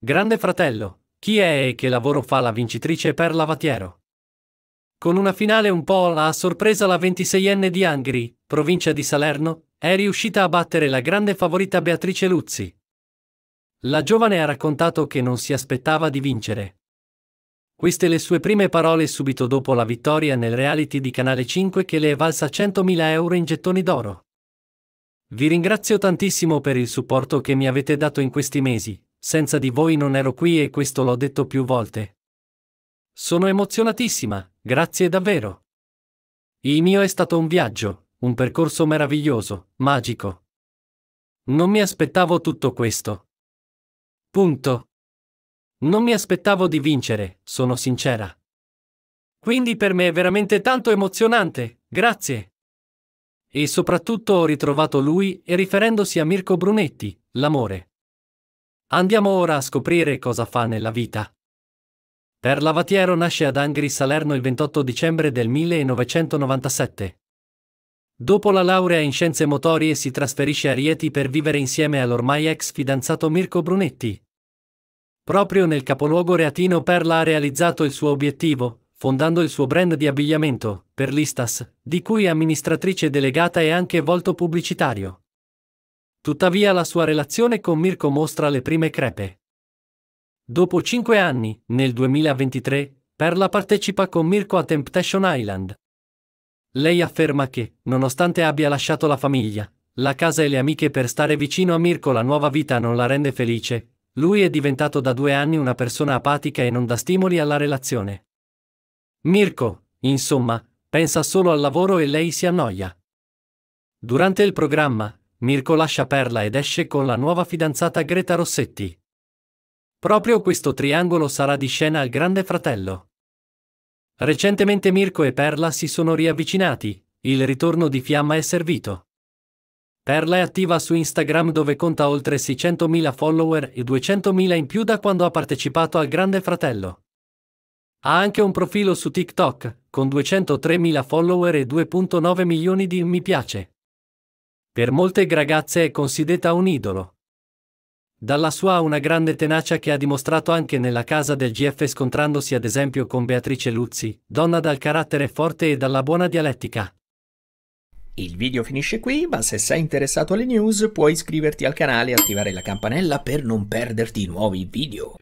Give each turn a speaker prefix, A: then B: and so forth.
A: Grande fratello, chi è e che lavoro fa la vincitrice per Lavatiero? Con una finale un po' a sorpresa la 26enne di Angri, provincia di Salerno, è riuscita a battere la grande favorita Beatrice Luzzi. La giovane ha raccontato che non si aspettava di vincere. Queste le sue prime parole subito dopo la vittoria nel reality di Canale 5 che le è valsa 100.000 euro in gettoni d'oro. Vi ringrazio tantissimo per il supporto che mi avete dato in questi mesi, senza di voi non ero qui e questo l'ho detto più volte. Sono emozionatissima, grazie davvero. Il mio è stato un viaggio, un percorso meraviglioso, magico. Non mi aspettavo tutto questo. Punto. Non mi aspettavo di vincere, sono sincera. Quindi per me è veramente tanto emozionante, grazie. E soprattutto ho ritrovato lui e riferendosi a Mirko Brunetti, l'amore. Andiamo ora a scoprire cosa fa nella vita. Per Lavatiero nasce ad Angri Salerno il 28 dicembre del 1997. Dopo la laurea in scienze motorie si trasferisce a Rieti per vivere insieme all'ormai ex fidanzato Mirko Brunetti. Proprio nel capoluogo reatino Perla ha realizzato il suo obiettivo, fondando il suo brand di abbigliamento, Perlistas, di cui è amministratrice delegata e anche volto pubblicitario. Tuttavia la sua relazione con Mirko mostra le prime crepe. Dopo cinque anni, nel 2023, Perla partecipa con Mirko a Temptation Island. Lei afferma che, nonostante abbia lasciato la famiglia, la casa e le amiche per stare vicino a Mirko la nuova vita non la rende felice, lui è diventato da due anni una persona apatica e non dà stimoli alla relazione. Mirko, insomma, pensa solo al lavoro e lei si annoia. Durante il programma, Mirko lascia Perla ed esce con la nuova fidanzata Greta Rossetti. Proprio questo triangolo sarà di scena al Grande Fratello. Recentemente Mirko e Perla si sono riavvicinati, il ritorno di Fiamma è servito. Perla è attiva su Instagram dove conta oltre 600.000 follower e 200.000 in più da quando ha partecipato al Grande Fratello. Ha anche un profilo su TikTok, con 203.000 follower e 2.9 milioni di mi piace. Per molte ragazze è considerata un idolo. Dalla sua ha una grande tenacia che ha dimostrato anche nella casa del GF scontrandosi ad esempio con Beatrice Luzzi, donna dal carattere forte e dalla buona dialettica. Il video finisce qui, ma se sei interessato alle news puoi iscriverti al canale e attivare la campanella per non perderti nuovi video.